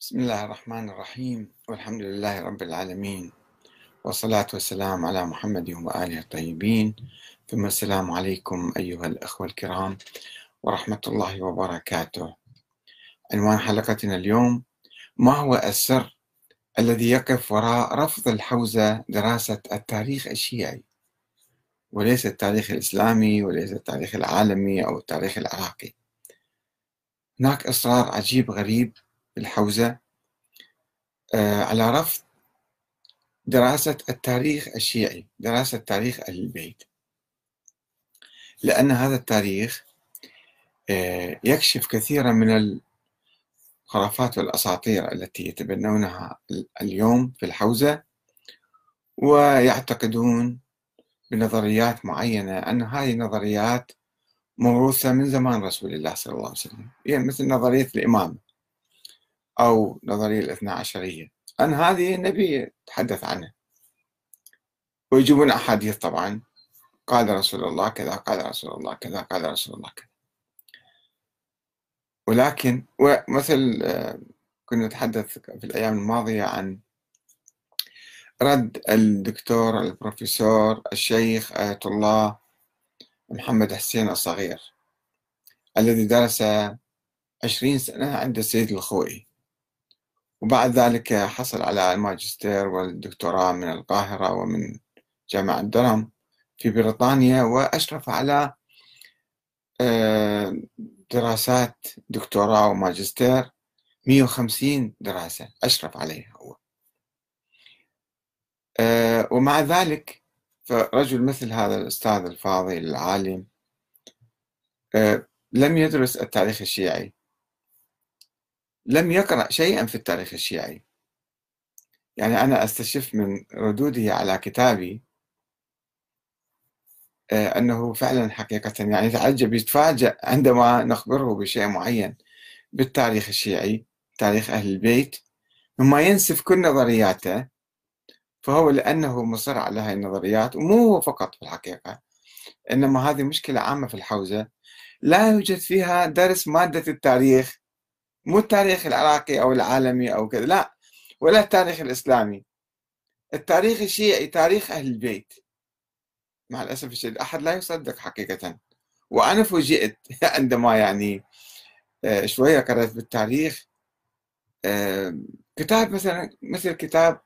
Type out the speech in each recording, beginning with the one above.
بسم الله الرحمن الرحيم والحمد لله رب العالمين والصلاة والسلام على محمد وآله الطيبين ثم السلام عليكم أيها الأخوة الكرام ورحمة الله وبركاته عنوان حلقتنا اليوم ما هو السر الذي يقف وراء رفض الحوزة دراسة التاريخ الشيعي وليس التاريخ الإسلامي وليس التاريخ العالمي أو التاريخ العراقي هناك إصرار عجيب غريب الحوزة آه، على رفض دراسة التاريخ الشيعي دراسة تاريخ أهل البيت لأن هذا التاريخ آه، يكشف كثيرا من الخرافات والأساطير التي يتبنونها اليوم في الحوزة ويعتقدون بنظريات معينة أن هذه النظريات موروثة من زمان رسول الله صلى الله عليه وسلم يعني مثل نظرية الإمامة أو نظرية الاثنا عشرية أن هذه النبي تحدث عنها ويجيبون أحاديث طبعا قال رسول الله كذا قال رسول الله كذا قال رسول الله كذا ولكن ومثل آه، كنا نتحدث في الأيام الماضية عن رد الدكتور البروفيسور الشيخ آية الله محمد حسين الصغير الذي درس عشرين سنة عند السيد الخوئي وبعد ذلك حصل على الماجستير والدكتوراه من القاهرة ومن جامعة درهم في بريطانيا وأشرف على آه، دراسات دكتوراه وماجستير 150 دراسة أشرف عليها هو آه، ومع ذلك فرجل مثل هذا الأستاذ الفاضل العالم آه، لم يدرس التاريخ الشيعي لم يقرأ شيئا في التاريخ الشيعي يعني أنا أستشف من ردوده على كتابي آه، أنه فعلا حقيقة يعني يتعجب يتفاجأ عندما نخبره بشيء معين بالتاريخ الشيعي تاريخ أهل البيت مما ينسف كل نظرياته فهو لأنه مصر على هذه النظريات ومو هو فقط في الحقيقة إنما هذه مشكلة عامة في الحوزة لا يوجد فيها درس مادة التاريخ مو التاريخ العراقي أو العالمي أو كذا لا ولا التاريخ الإسلامي التاريخ الشيعي تاريخ أهل البيت مع الأسف الشديد أحد لا يصدق حقيقة وأنا فوجئت عندما يعني آه، شوية قرأت بالتاريخ كتاب مثلا مثل كتاب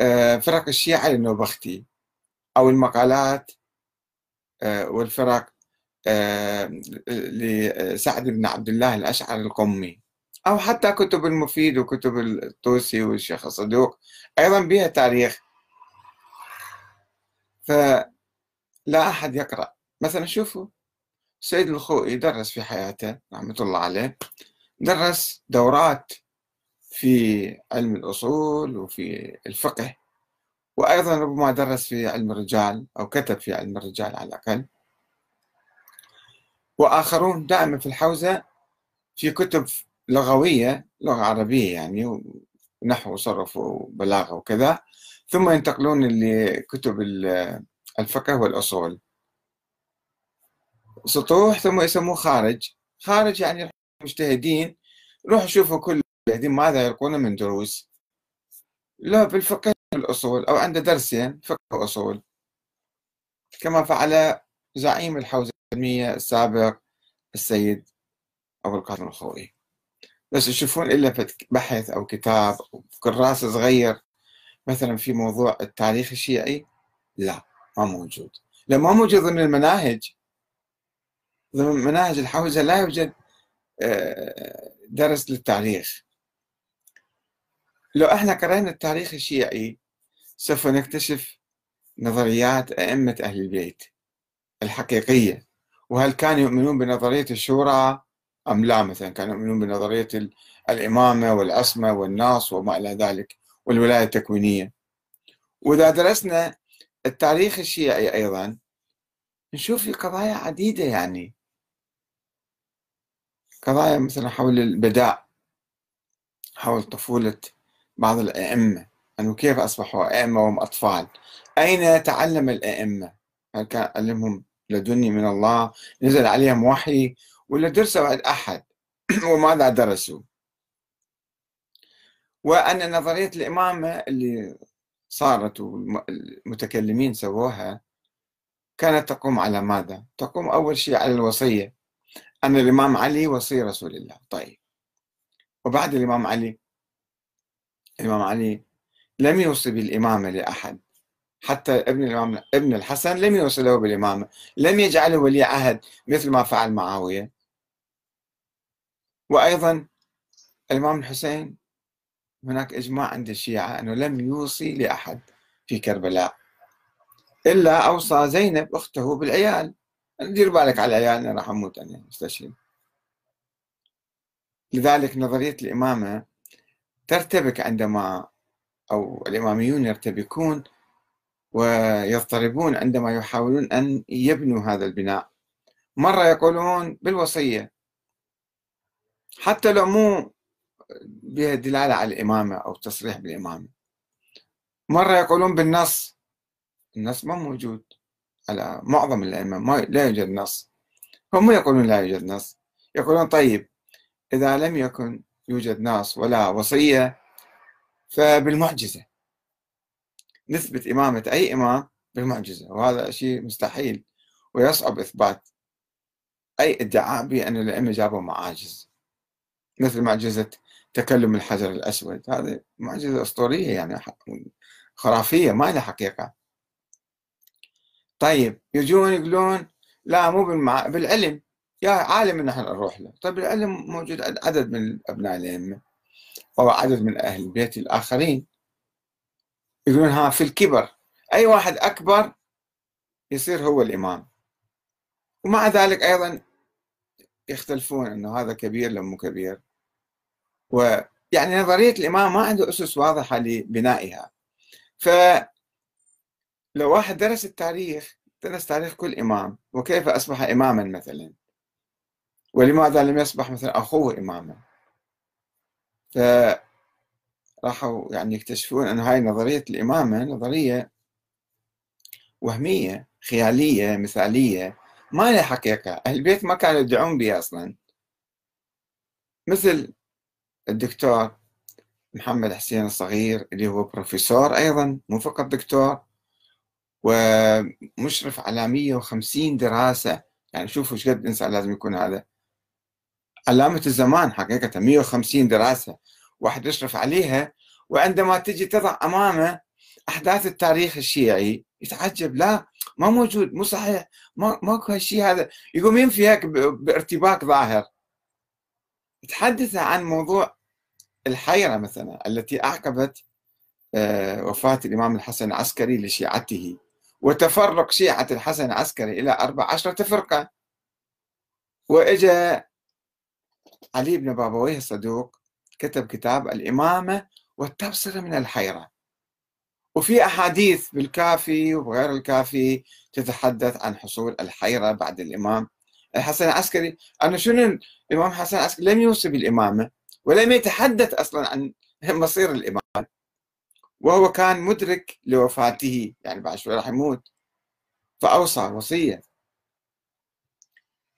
آه، فرق الشيعة للنوبختي أو المقالات آه، والفرق لسعد بن عبد الله الأشعر القمي أو حتى كتب المفيد وكتب الطوسي والشيخ الصدوق أيضا بها تاريخ فلا أحد يقرأ مثلا شوفوا سيد الخوئي درس في حياته رحمة الله عليه درس دورات في علم الأصول وفي الفقه وأيضا ربما درس في علم الرجال أو كتب في علم الرجال على الأقل وآخرون دائما في الحوزة في كتب لغوية لغة عربية يعني نحو وصرف وبلاغة وكذا ثم ينتقلون لكتب الفقه والأصول سطوح ثم يسموه خارج خارج يعني المجتهدين روحوا شوفوا كل المجتهدين ماذا يلقون من دروس لا بالفقه والأصول أو عنده درسين فقه وأصول كما فعل زعيم الحوزة العلمية السابق السيد أبو القاسم الخوئي بس يشوفون إلا بحث أو كتاب أو كراس صغير مثلا في موضوع التاريخ الشيعي لا ما موجود لو ما موجود ضمن المناهج ضمن مناهج الحوزة لا يوجد آه، درس للتاريخ لو احنا قرأنا التاريخ الشيعي سوف نكتشف نظريات أئمة أهل البيت الحقيقية وهل كانوا يؤمنون بنظرية الشورى أم لا مثلا كانوا يؤمنون بنظرية الإمامة والعصمة والناس وما إلى ذلك والولاية التكوينية وإذا درسنا التاريخ الشيعي أيضا نشوف في قضايا عديدة يعني قضايا مثلا حول البداء حول طفولة بعض الأئمة أنه كيف أصبحوا أئمة وهم أطفال أين تعلم الأئمة هل كان علمهم لدني من الله نزل عليهم وحي ولا درسوا عند أحد وماذا درسوا وأن نظرية الإمامة اللي صارت والمتكلمين سووها كانت تقوم على ماذا؟ تقوم أول شيء على الوصية أن الإمام علي وصي رسول الله طيب وبعد الإمام علي الإمام علي لم يوصي بالإمامة لأحد حتى ابن الإمام ابن الحسن لم يوصله بالإمامة لم يجعله ولي عهد مثل ما فعل معاوية وأيضا الإمام الحسين هناك إجماع عند الشيعة أنه لم يوصي لأحد في كربلاء إلا أوصى زينب أخته بالعيال دير بالك على العيال أنا راح أموت أنا مستشهد لذلك نظرية الإمامة ترتبك عندما أو الإماميون يرتبكون ويضطربون عندما يحاولون أن يبنوا هذا البناء مرة يقولون بالوصية حتى لو مو بها دلالة على الإمامة أو تصريح بالإمامة مرة يقولون بالنص النص ما موجود على معظم الأئمة ما لا يوجد نص هم يقولون لا يوجد نص يقولون طيب إذا لم يكن يوجد نص ولا وصية فبالمعجزة نثبت إمامة أي إمام بالمعجزة وهذا شيء مستحيل ويصعب إثبات أي ادعاء بأن الأئمة جابوا معاجز مثل معجزة تكلم الحجر الأسود هذه معجزة أسطورية يعني خرافية ما لها حقيقة طيب يجون يقولون لا مو بالمع... بالعلم يا عالم نحن نروح له طيب العلم موجود عدد من أبناء الأئمة أو عدد من أهل البيت الآخرين يقولون ها في الكبر أي واحد أكبر يصير هو الإمام ومع ذلك أيضا يختلفون انه هذا كبير لمو كبير ويعني نظريه الامام ما عنده اسس واضحه لبنائها ف لو واحد درس التاريخ درس تاريخ كل امام وكيف اصبح اماما مثلا ولماذا لم يصبح مثلا اخوه اماما ف راحوا يعني يكتشفون ان هاي نظريه الامامه نظريه وهميه خياليه مثاليه ما هي حقيقة أهل البيت ما كانوا يدعون به أصلا مثل الدكتور محمد حسين الصغير اللي هو بروفيسور أيضا مو فقط دكتور ومشرف على 150 دراسة يعني شوفوا ايش قد الإنسان لازم يكون هذا علامة الزمان حقيقة 150 دراسة واحد يشرف عليها وعندما تجي تضع أمامه أحداث التاريخ الشيعي يتعجب لا ما موجود مو صحيح ما ماكو هالشيء هذا يقوم هيك بارتباك ظاهر تحدث عن موضوع الحيرة مثلا التي أعقبت آه، وفاة الإمام الحسن العسكري لشيعته وتفرق شيعة الحسن العسكري إلى 14 فرقة وإجا علي بن بابويه الصدوق كتب كتاب الإمامة والتبصرة من الحيرة وفي أحاديث بالكافي وغير الكافي تتحدث عن حصول الحيرة بعد الإمام الحسن العسكري انا شنو الإمام حسن العسكري لم يوصي بالإمامة ولم يتحدث أصلا عن مصير الامام وهو كان مدرك لوفاته يعني بعد شوي راح يموت فأوصى وصية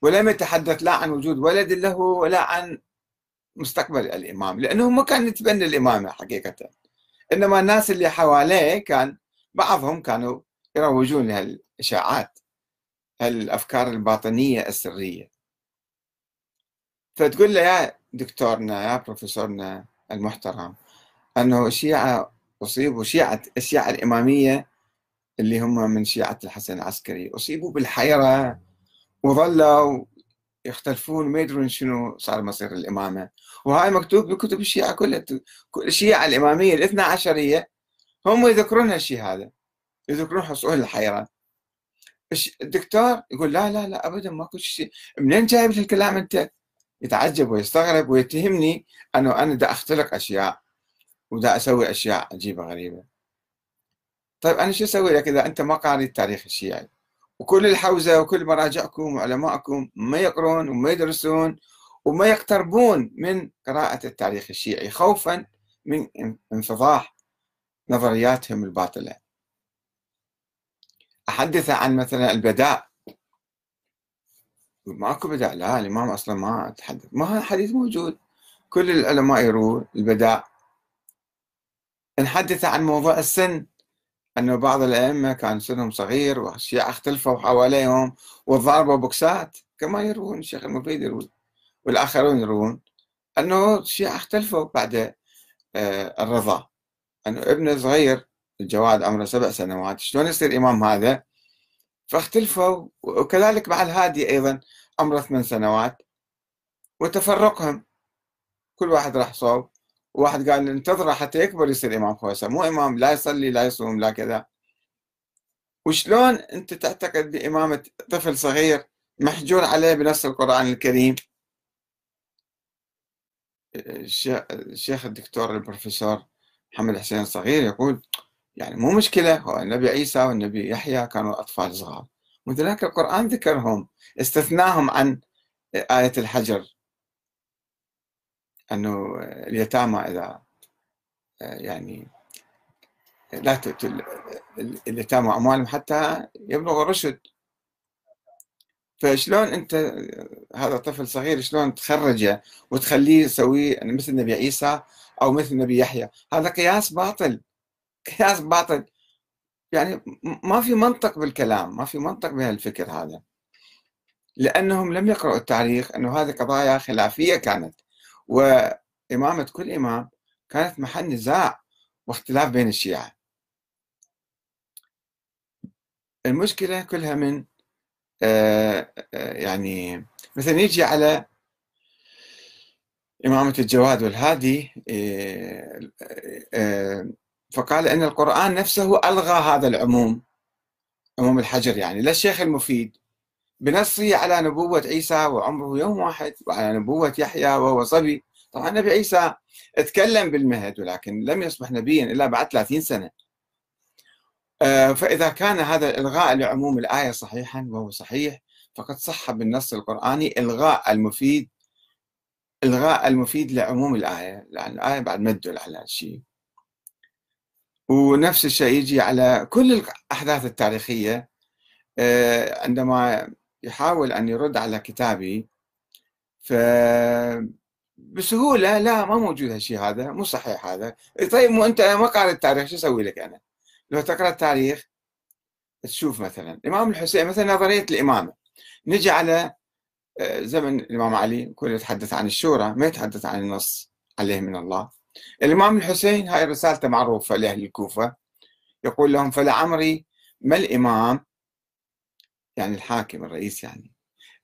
ولم يتحدث لا عن وجود ولد له ولا عن مستقبل الإمام لأنه ما كان يتبنى الإمامة حقيقة انما الناس اللي حواليه كان بعضهم كانوا يروجون لهالاشاعات الافكار الباطنيه السريه فتقول له يا دكتورنا يا بروفيسورنا المحترم انه الشيعه اصيبوا شيعه الشيعه الاماميه اللي هم من شيعه الحسن العسكري اصيبوا بالحيره وظلوا يختلفون ما يدرون شنو صار مصير الامامه وهاي مكتوب بكتب الشيعه كلها الشيعه الاماميه الاثنا عشريه هم يذكرون هالشيء هذا يذكرون حصول الحيره الدكتور يقول لا لا لا ابدا ماكو شيء منين جايب الكلام انت؟ يتعجب ويستغرب ويتهمني انه انا دا اختلق اشياء ودا اسوي اشياء عجيبه غريبه طيب انا شو اسوي لك اذا انت ما قاري التاريخ الشيعي؟ وكل الحوزة وكل مراجعكم وعلمائكم ما يقرون وما يدرسون وما يقتربون من قراءة التاريخ الشيعي خوفا من انفضاح نظرياتهم الباطلة أحدث عن مثلا البداء ماكو بداء لا الإمام أصلا ما تحدث ما هذا حديث موجود كل العلماء يروون البداء نحدث عن موضوع السن أن بعض الأئمة كان سنهم صغير والشيعة اختلفوا حواليهم وضربوا بوكسات كما يروون الشيخ المفيد يروي والآخرون يروون أنه الشيعة اختلفوا بعد آه، الرضا أنه ابنه صغير الجواد عمره سبع سنوات شلون يصير إمام هذا فاختلفوا وكذلك مع الهادي أيضا عمره ثمان سنوات وتفرقهم كل واحد راح صوب واحد قال ننتظره حتى يكبر يصير امام هوسه مو امام لا يصلي لا يصوم لا كذا وشلون انت تعتقد بامامه طفل صغير محجور عليه بنص القران الكريم الشيخ الدكتور البروفيسور محمد حسين الصغير يقول يعني مو مشكله هو النبي عيسى والنبي يحيى كانوا اطفال صغار وذلك القران ذكرهم استثناهم عن ايه الحجر أنه اليتامى إذا يعني لا تؤتوا اليتامى أموالهم حتى يبلغوا الرشد فشلون أنت هذا طفل صغير شلون تخرجه وتخليه يسوي مثل النبي عيسى أو مثل النبي يحيى هذا قياس باطل قياس باطل يعني ما في منطق بالكلام ما في منطق بهالفكر هذا لأنهم لم يقرأوا التاريخ أنه هذه قضايا خلافية كانت وإمامة كل إمام كانت محل نزاع واختلاف بين الشيعة المشكلة كلها من آه، آه، يعني مثلا يجي على إمامة الجواد والهادي آه، فقال أن القرآن نفسه ألغى هذا العموم عموم الحجر يعني لا الشيخ المفيد بنصي على نبوة عيسى وعمره يوم واحد وعلى نبوة يحيى وهو صبي طبعا النبي عيسى اتكلم بالمهد ولكن لم يصبح نبيا إلا بعد 30 سنة آه، فإذا كان هذا الإلغاء لعموم الآية صحيحا وهو صحيح فقد صح بالنص القرآني إلغاء المفيد إلغاء المفيد لعموم الآية لأن الآية بعد ما تدل على شيء ونفس الشيء يجي على كل الأحداث التاريخية آه، عندما يحاول أن يرد على كتابي ف بسهوله لا ما موجود هالشيء هذا مو صحيح هذا طيب مو انت ما قارئ التاريخ شو اسوي لك انا؟ لو تقرا التاريخ تشوف مثلا الامام الحسين مثلا نظريه الامامه نجي على آه، زمن الامام علي كل يتحدث عن الشورى ما يتحدث عن النص عليه من الله الامام الحسين هاي رسالته معروفه لاهل الكوفه يقول لهم فلعمري ما الامام يعني الحاكم الرئيس يعني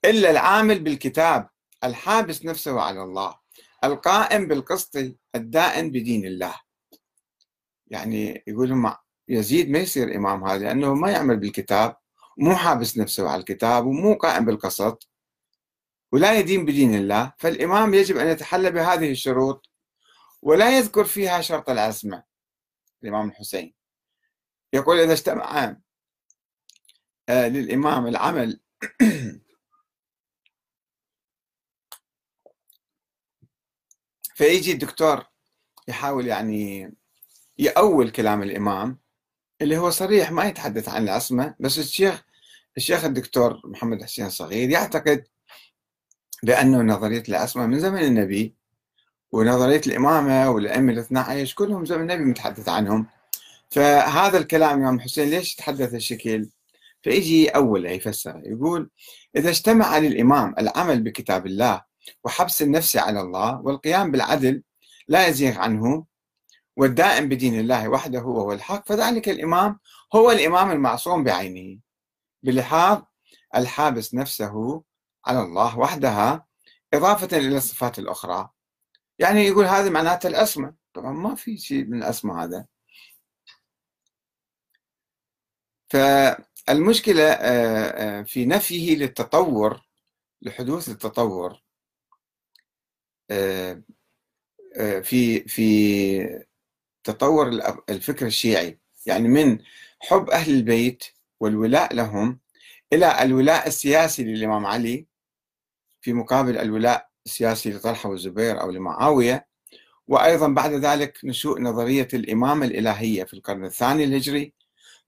إلا العامل بالكتاب الحابس نفسه على الله القائم بالقسط الدائن بدين الله يعني يقول يقولون يزيد ما يصير إمام هذا لأنه ما يعمل بالكتاب مو حابس نفسه على الكتاب ومو قائم بالقسط ولا يدين بدين الله فالإمام يجب أن يتحلى بهذه الشروط ولا يذكر فيها شرط العصمة الإمام الحسين يقول إذا اجتمع آه، للإمام العمل فيجي الدكتور يحاول يعني يأول كلام الإمام اللي هو صريح ما يتحدث عن العصمة بس الشيخ الشيخ الدكتور محمد حسين صغير يعتقد بأنه نظرية العصمة من زمن النبي ونظرية الإمامة والأئمة الاثنى عشر كلهم زمن النبي متحدث عنهم فهذا الكلام يا حسين ليش تحدث الشكل فيجي أوله يعني يفسر يقول إذا اجتمع للإمام العمل بكتاب الله وحبس النفس على الله والقيام بالعدل لا يزيغ عنه والدائم بدين الله وحده وهو الحق فذلك الإمام هو الإمام المعصوم بعينه بلحاظ الحابس نفسه على الله وحدها إضافة إلى الصفات الأخرى يعني يقول هذا معناته الأسمى طبعا ما في شيء من الأسمى هذا ف المشكلة آه، آه، في نفيه للتطور لحدوث التطور آه، في في تطور الفكر الشيعي يعني من حب أهل البيت والولاء لهم إلى الولاء السياسي للإمام علي في مقابل الولاء السياسي لطلحة والزبير أو لمعاوية وأيضا بعد ذلك نشوء نظرية الإمامة الإلهية في القرن الثاني الهجري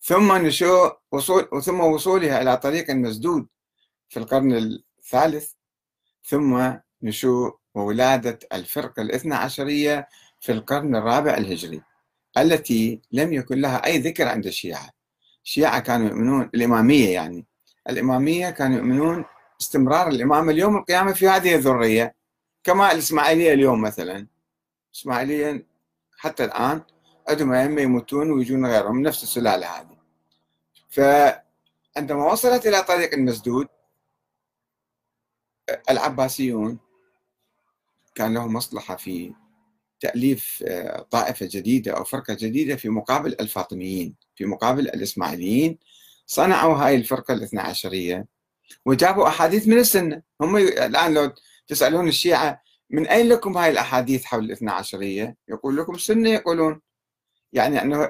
ثم نشوء وصول ثم وصولها إلى طريق مسدود في القرن الثالث ثم نشوء وولادة الفرقة الاثنى عشرية في القرن الرابع الهجري التي لم يكن لها أي ذكر عند الشيعة الشيعة كانوا يؤمنون الإمامية يعني الإمامية كانوا يؤمنون استمرار الإمامة اليوم القيامة في هذه الذرية كما الإسماعيلية اليوم مثلا إسماعيليا حتى الآن عندهم أئمة يموتون ويجون غيرهم نفس السلالة هذه فعندما وصلت إلى طريق المسدود العباسيون كان لهم مصلحة في تأليف آه، طائفة جديدة أو فرقة جديدة في مقابل الفاطميين في مقابل الإسماعيليين صنعوا هاي الفرقة الاثنى عشرية وجابوا أحاديث من السنة هم الآن لو تسألون الشيعة من أين لكم هاي الأحاديث حول الاثنى عشرية يقول لكم السنة يقولون يعني أنه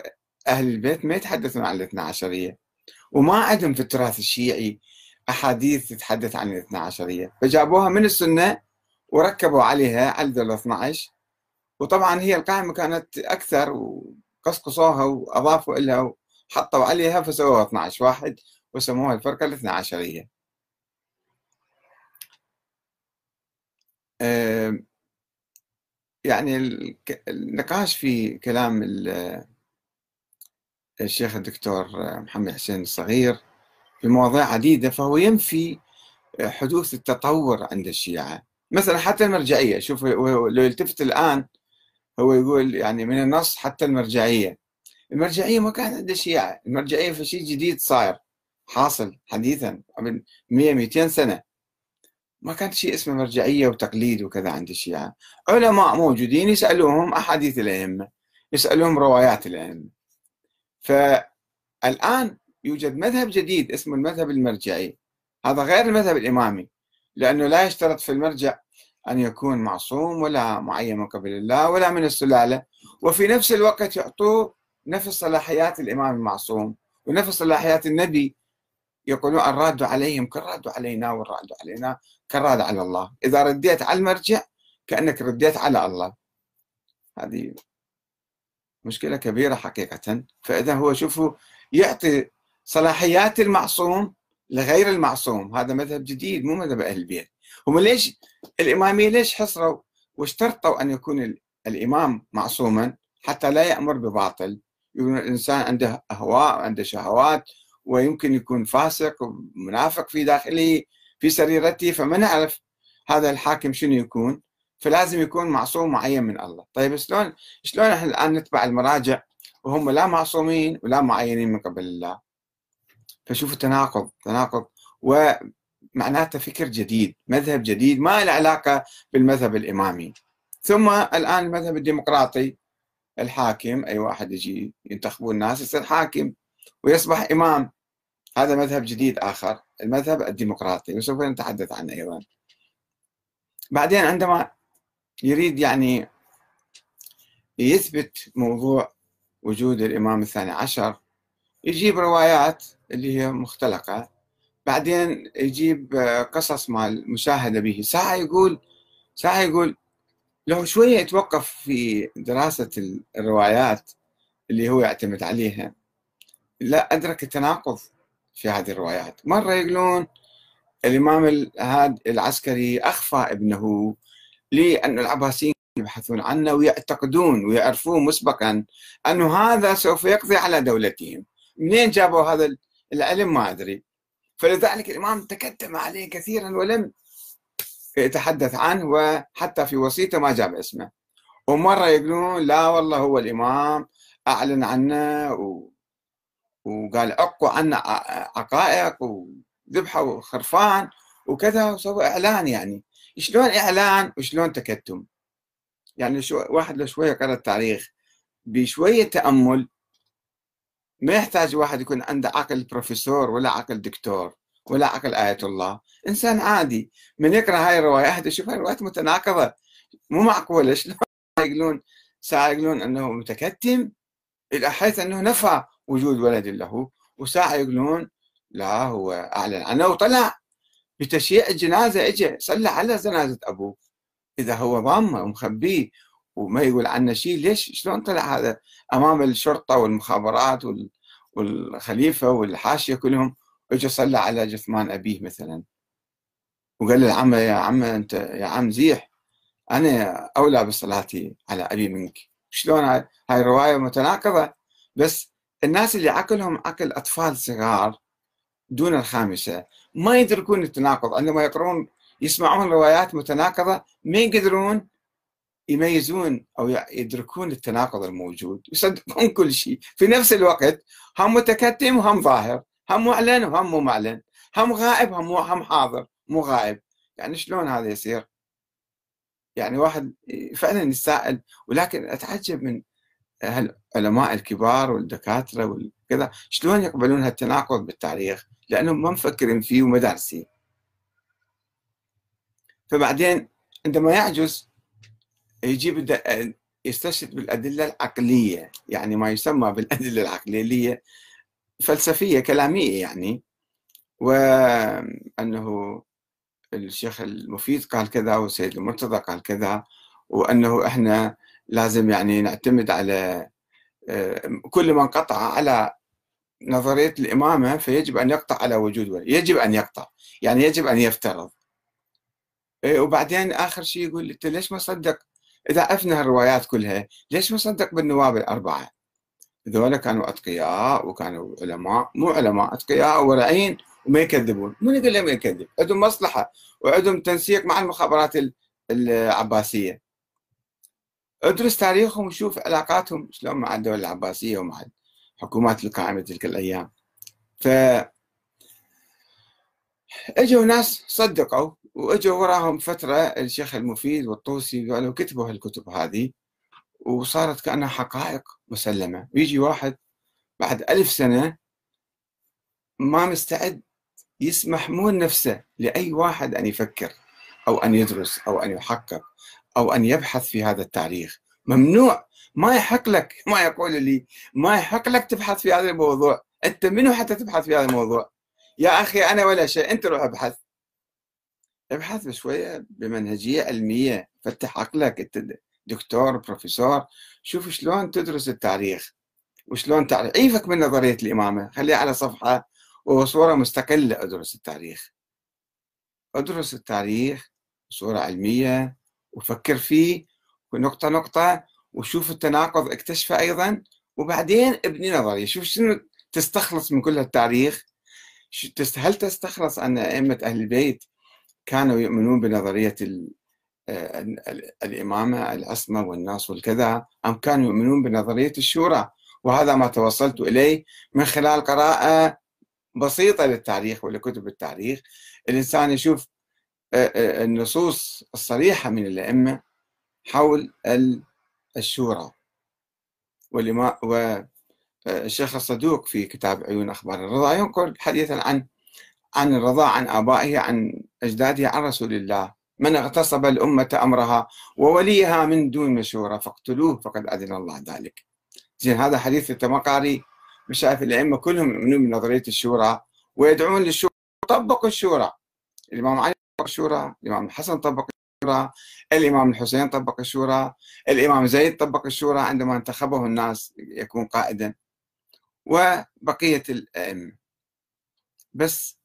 أهل البيت ما يتحدثون عن الاثنى عشرية وما عندهم في التراث الشيعي أحاديث تتحدث عن الاثنى عشرية فجابوها من السنة وركبوا عليها على ال 12 وطبعا هي القائمة كانت أكثر وقصقصوها وأضافوا لها وحطوا عليها فسووها 12 واحد وسموها الفرقة الاثنى عشرية أه يعني النقاش في كلام الشيخ الدكتور محمد حسين الصغير في مواضيع عديدة فهو ينفي حدوث التطور عند الشيعة مثلا حتى المرجعية شوف لو يلتفت الآن هو يقول يعني من النص حتى المرجعية المرجعية ما كانت عند الشيعة المرجعية في شيء جديد صاير حاصل حديثا قبل 100 200 سنة ما كان شيء اسمه مرجعيه وتقليد وكذا عند الشيعه علماء موجودين يسالوهم احاديث الائمه يسالوهم روايات الائمه فالان يوجد مذهب جديد اسمه المذهب المرجعي هذا غير المذهب الامامي لانه لا يشترط في المرجع ان يكون معصوم ولا معين من قبل الله ولا من السلاله وفي نفس الوقت يعطوه نفس صلاحيات الامام المعصوم ونفس صلاحيات النبي يقولون الراد عليهم كالراد علينا والراد علينا كالراد على الله إذا رديت على المرجع كأنك رديت على الله هذه مشكلة كبيرة حقيقة فإذا هو شوفوا يعطي صلاحيات المعصوم لغير المعصوم هذا مذهب جديد مو مذهب أهل البيت هم ليش الإمامية ليش حصروا واشترطوا أن يكون الإمام معصوما حتى لا يأمر بباطل يقول الإنسان عنده أهواء عنده شهوات ويمكن يكون فاسق ومنافق في داخله في سريرته فما نعرف هذا الحاكم شنو يكون فلازم يكون معصوم معين من الله طيب شلون شلون احنا الان نتبع المراجع وهم لا معصومين ولا معينين من قبل الله فشوفوا تناقض تناقض ومعناته فكر جديد مذهب جديد ما له علاقة بالمذهب الإمامي ثم الآن المذهب الديمقراطي الحاكم أي واحد يجي ينتخبون الناس يصير حاكم ويصبح إمام هذا مذهب جديد آخر المذهب الديمقراطي وسوف نتحدث عنه أيضا بعدين عندما يريد يعني يثبت موضوع وجود الإمام الثاني عشر يجيب روايات اللي هي مختلقة بعدين يجيب قصص مال مشاهدة به ساعة يقول ساعة يقول لو شوية يتوقف في دراسة الروايات اللي هو يعتمد عليها لا أدرك التناقض في هذه الروايات مرة يقولون الإمام هذا العسكري أخفى ابنه لأن العباسيين يبحثون عنه ويعتقدون ويعرفون مسبقا أنه هذا سوف يقضي على دولتهم منين جابوا هذا العلم ما أدري فلذلك الإمام تكتم عليه كثيرا ولم يتحدث عنه وحتى في وصيته ما جاب اسمه ومرة يقولون لا والله هو الإمام أعلن عنه و وقال عقوا عنا عقائق وذبحوا خرفان وكذا وسوى اعلان يعني شلون اعلان وشلون تكتم يعني شو واحد لو شويه قرا التاريخ بشويه تامل ما يحتاج واحد يكون عنده عقل بروفيسور ولا عقل دكتور ولا عقل آية الله إنسان عادي من يقرأ هاي الروايات يشوف هاي الروايات متناقضة مو معقولة شلون يقولون ساعة يقولون أنه متكتم إلى حيث أنه نفى وجود ولد له وساعة يقولون لا هو أعلن عنه وطلع بتشييع الجنازة إجا صلى على جنازة أبوه إذا هو ضامه ومخبيه وما يقول عنه شيء ليش شلون طلع هذا أمام الشرطة والمخابرات والخليفة والحاشية كلهم اجى صلى على جثمان أبيه مثلا وقال للعمة يا عمة أنت يا عم زيح أنا أولى بصلاتي على أبي منك شلون هاي الرواية متناقضة بس الناس اللي عقلهم عقل اطفال صغار دون الخامسه ما يدركون التناقض عندما يقرون يسمعون روايات متناقضه ما يقدرون يميزون او يدركون التناقض الموجود يصدقون كل شيء في نفس الوقت هم متكتم وهم ظاهر هم معلن وهم مو معلن هم غائب هم هم حاضر مو غائب يعني شلون هذا يصير يعني واحد فعلا يتساءل ولكن اتعجب من العلماء الكبار والدكاترة وكذا شلون يقبلون هالتناقض بالتاريخ لأنهم ما مفكرين فيه ومدارسين فبعدين عندما يعجز يجيب يستشهد بالأدلة العقلية يعني ما يسمى بالأدلة العقلية اللي هي فلسفية كلامية يعني وأنه الشيخ المفيد قال كذا والسيد المرتضى قال كذا وأنه إحنا لازم يعني نعتمد على آه، كل من قطع على نظرية الإمامة فيجب أن يقطع على وجود ولي يجب أن يقطع يعني يجب أن يفترض إيه، وبعدين آخر شيء يقول أنت ليش ما صدق إذا أفنى الروايات كلها ليش ما صدق بالنواب الأربعة ذولا كانوا أتقياء وكانوا علماء مو علماء أتقياء ورعين وما يكذبون من يقول لهم يكذب عندهم مصلحة وعندهم تنسيق مع المخابرات العباسية ادرس تاريخهم وشوف علاقاتهم شلون مع الدولة العباسية ومع الحكومات القائمة تلك الأيام ف اجوا ناس صدقوا واجوا وراهم فترة الشيخ المفيد والطوسي قالوا كتبوا هالكتب هذه وصارت كأنها حقائق مسلمة ويجي واحد بعد ألف سنة ما مستعد يسمح مو نفسه لأي واحد أن يفكر أو أن يدرس أو أن يحقق أو أن يبحث في هذا التاريخ ممنوع ما يحق لك ما يقول لي ما يحق لك تبحث في هذا الموضوع أنت منو حتى تبحث في هذا الموضوع يا أخي أنا ولا شيء أنت روح ابحث ابحث بشوية بمنهجية علمية فتح عقلك أنت دكتور بروفيسور شوف شلون تدرس التاريخ وشلون تعرف عيفك من نظرية الإمامة خليها على صفحة وصورة مستقلة أدرس التاريخ أدرس التاريخ بصورة علمية وفكر فيه ونقطة نقطة وشوف التناقض اكتشفه أيضا وبعدين ابني نظرية شوف شنو تستخلص من كل هالتاريخ هل تستخلص أن أئمة أهل البيت كانوا يؤمنون بنظرية آه، الإمامة العصمة والناس والكذا أم كانوا يؤمنون بنظرية الشورى وهذا ما توصلت إليه من خلال قراءة بسيطة للتاريخ ولكتب التاريخ الإنسان يشوف آه، آه، النصوص الصريحة من الأئمة حول الشورى والشيخ آه، الصدوق في كتاب عيون أخبار الرضا ينقل حديثا عن عن الرضا عن آبائه عن أجداده عن رسول الله من اغتصب الأمة أمرها ووليها من دون مشورة فاقتلوه فقد أذن الله ذلك زين هذا حديث التمقاري مشايف الأئمة كلهم يؤمنون بنظرية الشورى ويدعون للشورى طبقوا الشورى الإمام علي طبق الشورى الإمام الحسن طبق الشورى الإمام الحسين طبق الشورى الإمام زيد طبق الشورى عندما انتخبه الناس يكون قائدا وبقية الأئمة بس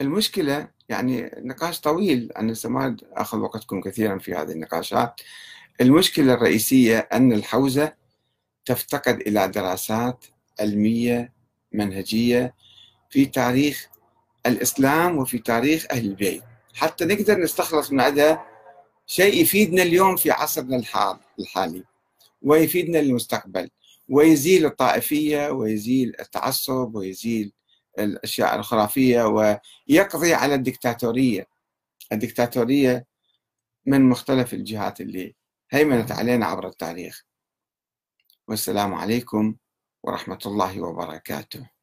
المشكلة يعني نقاش طويل أنا ما أخذ وقتكم كثيرا في هذه النقاشات المشكلة الرئيسية أن الحوزة تفتقد إلى دراسات علمية منهجية في تاريخ الإسلام وفي تاريخ أهل البيت حتى نقدر نستخلص من عندها شيء يفيدنا اليوم في عصرنا الحالي ويفيدنا للمستقبل ويزيل الطائفية ويزيل التعصب ويزيل الأشياء الخرافية ويقضي على الدكتاتورية الدكتاتورية من مختلف الجهات اللي هيمنت علينا عبر التاريخ والسلام عليكم ورحمة الله وبركاته